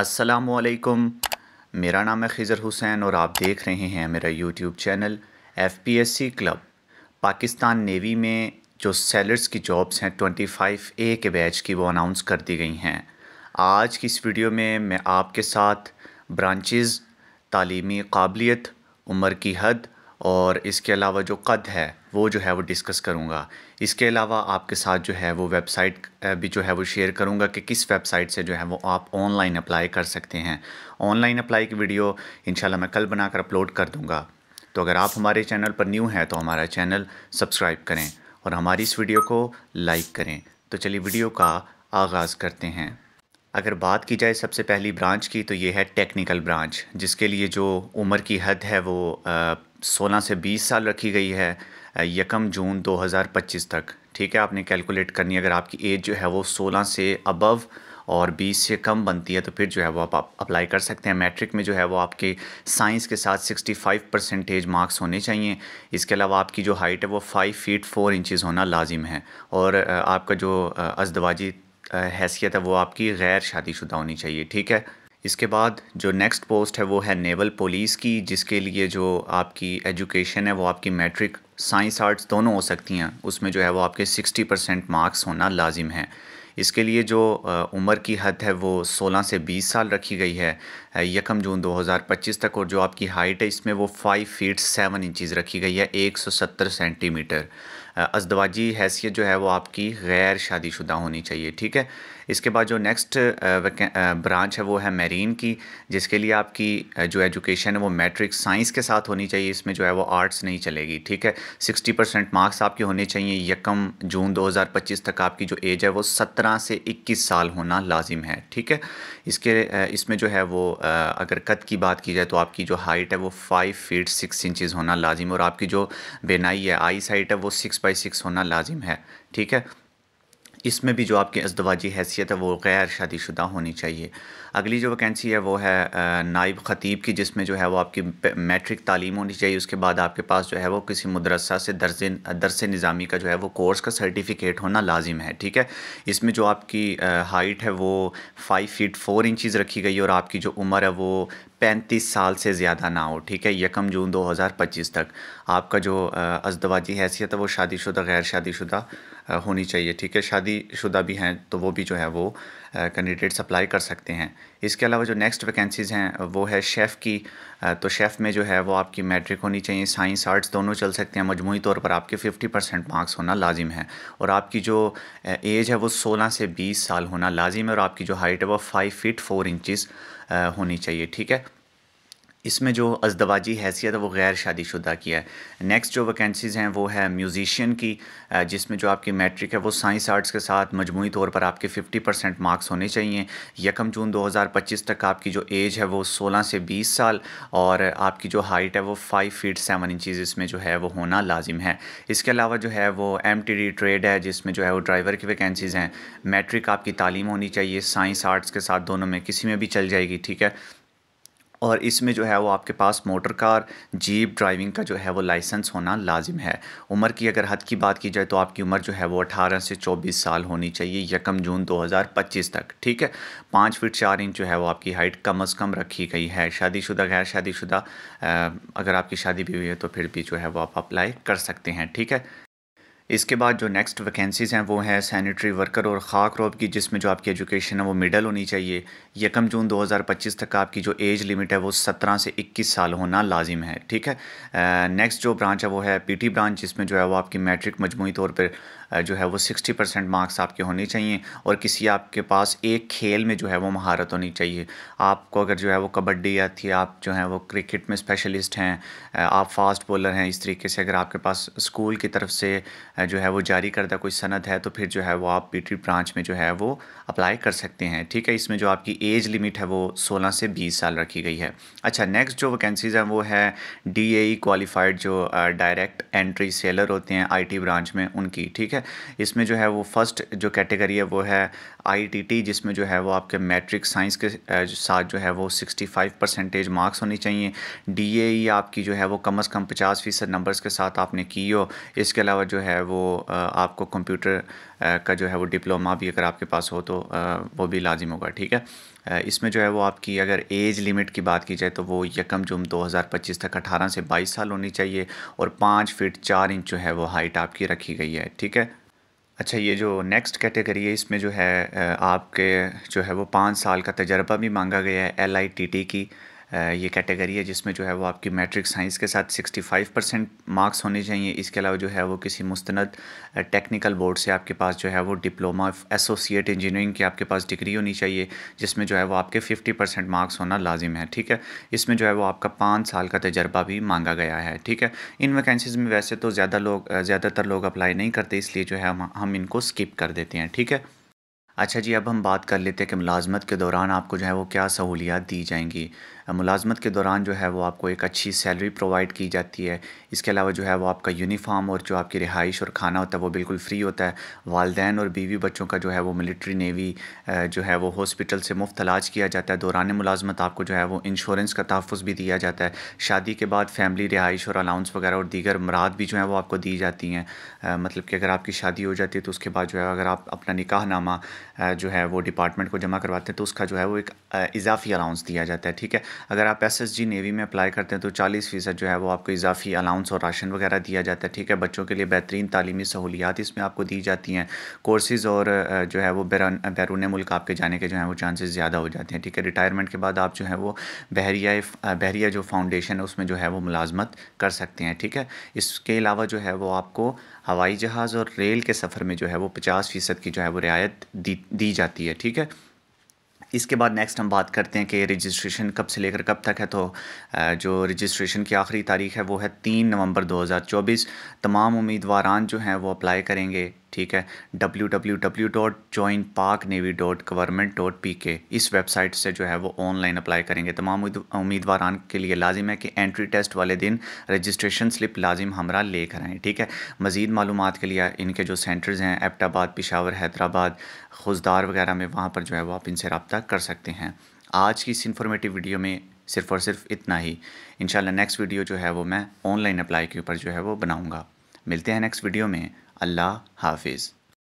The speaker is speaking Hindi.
असलकुम मेरा नाम है खिज़र हुसैन और आप देख रहे हैं मेरा YouTube channel F P S C club Pakistan navy में जो सेलर्स की जॉब्स हैं ट्वेंटी फाइव ए के बैच की वो अनाउंस कर दी गई हैं आज की इस वीडियो में मैं आपके साथ ब्रांचेस तालीमी काबिलियत उम्र की हद और इसके अलावा जो कद है वो जो है वो डिस्कस करूँगा इसके अलावा आपके साथ जो है वो वेबसाइट भी जो है वो शेयर करूँगा कि किस वेबसाइट से जो है वो आप ऑनलाइन अप्लाई कर सकते हैं ऑनलाइन अप्लाई की वीडियो इंशाल्लाह मैं कल बनाकर अपलोड कर दूँगा तो अगर आप हमारे चैनल पर न्यू हैं तो हमारा चैनल सब्सक्राइब करें और हमारी इस वीडियो को लाइक करें तो चलिए वीडियो का आगाज़ करते हैं अगर बात की जाए सबसे पहली ब्रांच की तो ये है टेक्निकल ब्रांच जिसके लिए जो उम्र की हद है वो सोलह से बीस साल रखी गई है यकम जून दो हज़ार पच्चीस तक ठीक है आपने कैलकुलेट करनी है अगर आपकी एज जो है वो सोलह से अबव और 20 से कम बनती है तो फिर जो है वो आप अप्लाई कर सकते हैं मैट्रिक में जो है वो आपके साइंस के साथ 65 परसेंटेज मार्क्स होने चाहिए इसके अलावा आपकी जो हाइट है वो 5 फीट 4 इंचज़ होना लाजिम है और आपका जो अजदवाजी हैसियत है वो आपकी गैर शादीशुदा होनी चाहिए ठीक है इसके बाद जो नेक्स्ट पोस्ट है वो है नेवल पुलिस की जिसके लिए जो आपकी एजुकेशन है वो आपकी मैट्रिक साइंस आर्ट्स दोनों हो सकती हैं उसमें जो है वो आपके 60 परसेंट मार्क्स होना लाजिम है इसके लिए जो उम्र की हद है वो 16 से 20 साल रखी गई है यकम जून 2025 तक और जो आपकी हाइट है इसमें वो 5 फीट 7 इंचज़ रखी गई है 170 सेंटीमीटर अजदवाजी हैसियत जो है वो आपकी गैर शादीशुदा होनी चाहिए ठीक है इसके बाद जो नेक्स्ट ब्रांच है वो है मेरीन की जिसके लिए आपकी जो एजुकेशन है वो मैट्रिक साइंस के साथ होनी चाहिए इसमें जो है वो आर्ट्स नहीं चलेगी ठीक है सिक्सटी परसेंट मार्क्स आपके होने चाहिए यकम जून 2025 तक आपकी जो एज है वो सत्रह से इक्कीस साल होना लाजिम है ठीक है इसके इसमें जो है वो अगर कद की बात की जाए तो आपकी जो हाइट है वो फाइव फीट सिक्स इंचज़ होना लाजिम और आपकी जो बेनाई है आई साइट है वो सिक्स बाई सिक्स होना लाजिम है ठीक है इसमें भी जो आपकी अजदवाजी हैसियत है वो गैर शादीशुदा होनी चाहिए अगली जो वैकेंसी है वो है नायब ख़तीब की जिसमें जो है वो आपकी मैट्रिक तालीम होनी चाहिए उसके बाद आपके पास जो है वो किसी मदरसा से दर्ज दरस निज़ामी का जो है वो कोर्स का सर्टिफिकेट होना लाजिम है ठीक है इसमें जो आपकी हाइट है वो फ़ाइव फ़ीट फ़ोर इंचज़ रखी गई और आपकी जो उम्र है वो पैंतीस साल से ज़्यादा ना हो ठीक है यकम जून दो हज़ार पच्चीस तक आपका जो अजदवाजी हैसियत है वो शादीशुदा गैर शादीशुदा होनी चाहिए ठीक है शादी शुदा भी हैं तो वो भी जो है वो कैंडिडेट्स अप्लाई कर सकते हैं इसके अलावा जो नेक्स्ट वैकेंसीज़ हैं वो है शेफ़ की तो शेफ़ में जो है वो आपकी मैट्रिक होनी चाहिए साइंस आर्ट्स दोनों चल सकते हैं मजमू तौर पर आपके 50 परसेंट मार्क्स होना लाजिम है और आपकी जो एज है वो 16 से 20 साल होना लाजिम है और आपकी जो हाइट है वो फाइव फ़ीट फ़ोर इंचज़ होनी चाहिए ठीक है इसमें जो अजदवाजी हैसियत है वो गैर शादीशुदा की है नेक्स्ट जो वैकेंसीज़ हैं वो है म्यूज़िशियन की जिसमें जो आपकी मैट्रिक है वो साइंस आर्ट्स के साथ मजमू तौर पर आपके 50 परसेंट मार्क्स होने चाहिए यकम जून 2025 तक आपकी जो एज है वो 16 से 20 साल और आपकी जो हाइट है वो 5 फीट 7 इंचज़ इसमें जो है वो होना लाजिम है इसके अलावा जो है वो एम ट्रेड है जिसमें जो है वो ड्राइवर की वैकेंसीज़ हैं मैट्रिक आपकी तालीम होनी चाहिए साइंस आर्ट्स के साथ दोनों में किसी में भी चल जाएगी ठीक है और इसमें जो है वो आपके पास मोटर कार जीप ड्राइविंग का जो है वो लाइसेंस होना लाजिम है उम्र की अगर हद की बात की जाए तो आपकी उम्र जो है वो अठारह से चौबीस साल होनी चाहिए यकम जून दो तक ठीक है पाँच फिट चार इंच जो है वो आपकी हाइट कम अज़ कम रखी गई है शादीशुदा गैर शादीशुदा अगर आपकी शादी भी हुई है तो फिर भी जो है वो आप अप्लाई कर सकते हैं ठीक है इसके बाद जो नेक्स्ट वैकेंसीज़ हैं वो हैं सैनिटरी वर्कर और ख़ाक रोब की जिसमें जो आपकी एजुकेशन है वो मिडल होनी चाहिए यकम जून 2025 तक आपकी जो एज लिमिट है वो 17 से 21 साल होना लाजिम है ठीक है नेक्स्ट जो ब्रांच है वो है पीटी ब्रांच जिसमें जो है वो आपकी मैट्रिक मजमू तौर पर जो है वो सिक्सटी परसेंट मार्क्स आपके होने चाहिए और किसी आपके पास एक खेल में जो है वो महारत होनी चाहिए आपको अगर जो है वो कबड्डी या थी आप जो है वो क्रिकेट में स्पेशलिस्ट हैं आप फास्ट बॉलर हैं इस तरीके से अगर आपके पास स्कूल की तरफ से जो है वो जारी करदा कोई सनद है तो फिर जो है वो आप पीटी ब्रांच e में जो है वो अप्लाई कर सकते हैं ठीक है इसमें जो आपकी एज लिमिट है वो सोलह से बीस साल रखी गई है अच्छा नेक्स्ट जो वैकेंसीज़ हैं वो है डी ए क्वालिफाइड जो डायरेक्ट एंट्री सेलर होते हैं आई टी ब्रांच में उनकी ठीक है इसमें जो है वो फर्स्ट जो कैटेगरी है वो है आई जिसमें जो है वो आपके मैट्रिक साइंस के साथ जो है वो 65 परसेंटेज मार्क्स होनी चाहिए ए e आपकी जो है वो कम अज़ कम पचास फीसद नंबर्स के साथ आपने की हो इसके अलावा जो है वो आपको कंप्यूटर का जो है वो डिप्लोमा भी अगर आपके पास हो तो वो भी लाजिम होगा ठीक है इसमें जो है वो आपकी अगर एज लिमिट की बात की जाए तो वो यकम जुम 2025 तक 18 से 22 साल होनी चाहिए और पाँच फिट चार इंच जो है वो हाइट आपकी रखी गई है ठीक है अच्छा ये जो नेक्स्ट कैटेगरी है इसमें जो है आपके जो है वो पाँच साल का तजर्बा भी मांगा गया है एल आई टी टी की ये कैटेगरी है जिसमें जो है वो आपकी मैट्रिक साइंस के साथ 65 परसेंट मार्क्स होने चाहिए इसके अलावा जो है वो किसी मुस्तंद टेक्निकल बोर्ड से आपके पास जो है वो डिप्लोमा एसोसिएट इंजीनियरिंग की आपके पास डिग्री होनी चाहिए जिसमें जो है वो आपके 50 परसेंट मार्क्स होना लाजिम है ठीक है इसमें जो है वो आपका पाँच साल का तजर्बा भी मांगा गया है ठीक है इन वैकेंसीज़ में वैसे तो ज़्यादा लोग ज़्यादातर लोग अप्लाई नहीं करते इसलिए जो है हम इनको स्किप कर देते हैं ठीक है अच्छा जी अब हम बात कर लेते हैं कि मुलाजमत के दौरान आपको जो है वो क्या सहूलियात दी जाएंगी मुलाजमत के दौरान जो है वो आपको एक अच्छी सैलरी प्रोवाइड की जाती है इसके अलावा जो है वो आपका यूनिफाम और जो आपकी रिहाइश और खाना होता है वो बिल्कुल फ्री होता है वालदेन और बीवी बच्चों का जो है वो मिलिट्री नेवी जो है वो हॉस्पिटल से मुफ्त इलाज किया जाता है दौरान मुलाजमत आपको जो है वो इंश्योरेंस का तहफ़ भी दिया जाता है शादी के बाद फैमिली रिहाइश और अलाउंस वगैरह और दीगर मराद भी जो है वो आपको दी जाती हैं मतलब कि अगर आपकी शादी हो जाती है तो उसके बाद जो है अगर आप अपना निकाहनामा जो है वो डिपार्टमेंट को जमा करवाते हैं तो उसका जो है वो एक इजाफी अलाउंस दिया जाता है ठीक है अगर आप एस एस जी नेवी में अप्लाई करते हैं तो चालीस फ़ीसद जो है वो आपको इजाफी अलाउंस और राशन वगैरह दिया जाता है ठीक है बच्चों के लिए बेहतरीन तालीमी सहूलियात इसमें आपको दी जाती हैं कोर्सेज़ और जो है वो बैरून मुल्क आपके जाने के जो है वो चांसेस ज़्यादा हो जाते हैं ठीक है रिटायरमेंट के बाद आप जो है वो बहरिया बहरिया जो फाउंडेशन है उसमें जो है वो मुलाजमत कर सकते हैं ठीक है इसके अलावा जो है वो आपको हवाई जहाज़ और रेल के सफ़र में जो है वो पचास फ़ीसद की जो है वो रियायत दी दी जाती है ठीक है इसके बाद नेक्स्ट हम बात करते हैं कि रजिस्ट्रेशन कब से लेकर कब तक है तो जो रजिस्ट्रेशन की आखिरी तारीख है वो है तीन नवंबर 2024 तमाम उम्मीदवारान जो हैं वो अप्लाई करेंगे ठीक है W W W dot join Pak navy dot government dot P K इस वेबसाइट से जो है वो ऑनलाइन अप्लाई करेंगे तमाम उम्मीदवार के लिए लाजिम है कि एंट्री टेस्ट वाले दिन रजिस्ट्रेशन स्लिप लाजिम हमरा कर आएँ ठीक है मज़ीद मालूम के लिए इनके जो सेंटर्स हैं एबटाबाद पिशावर हैदराबाद खुजदार वगैरह में वहाँ पर जो है वो आप इनसे रबता कर सकते हैं आज की इस इन्फॉर्मेटिव वीडियो में सिर्फ और सिर्फ इतना ही इंशाल्लाह नेक्स्ट वीडियो जो है वो मैं ऑनलाइन अप्लाई के ऊपर जो है वो बनाऊँगा मिलते हैं नेक्स्ट वीडियो में अल्लाह हाफिज़